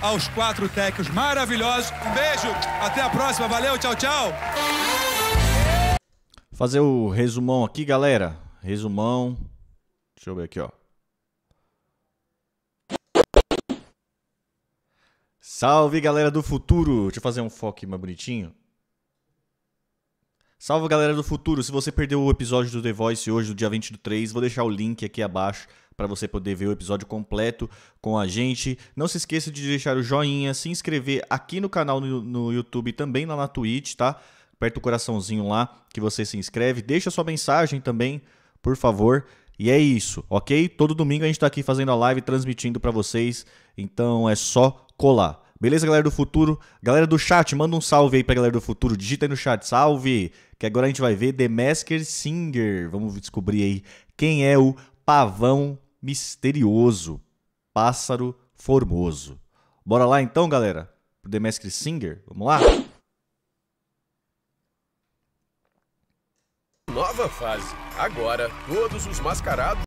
aos quatro técnicos maravilhosos. Um beijo, até a próxima, valeu, tchau, tchau. Fazer o resumão aqui, galera. Resumão. Deixa eu ver aqui, ó. Salve, galera do futuro. Deixa eu fazer um foco mais bonitinho. Salve, galera do futuro. Se você perdeu o episódio do The Voice hoje, do dia 23, vou deixar o link aqui abaixo para você poder ver o episódio completo com a gente. Não se esqueça de deixar o joinha, se inscrever aqui no canal no, no YouTube também lá na Twitch, tá? Aperta o coraçãozinho lá que você se inscreve. Deixa sua mensagem também, por favor. E é isso, ok? Todo domingo a gente está aqui fazendo a live, transmitindo para vocês. Então é só colar. Beleza, galera do futuro? Galera do chat, manda um salve aí pra galera do futuro. Digita aí no chat, salve! Que agora a gente vai ver The Masker Singer. Vamos descobrir aí quem é o pavão misterioso, pássaro formoso. Bora lá então, galera, pro The Masked Singer? Vamos lá? Nova fase. Agora, todos os mascarados.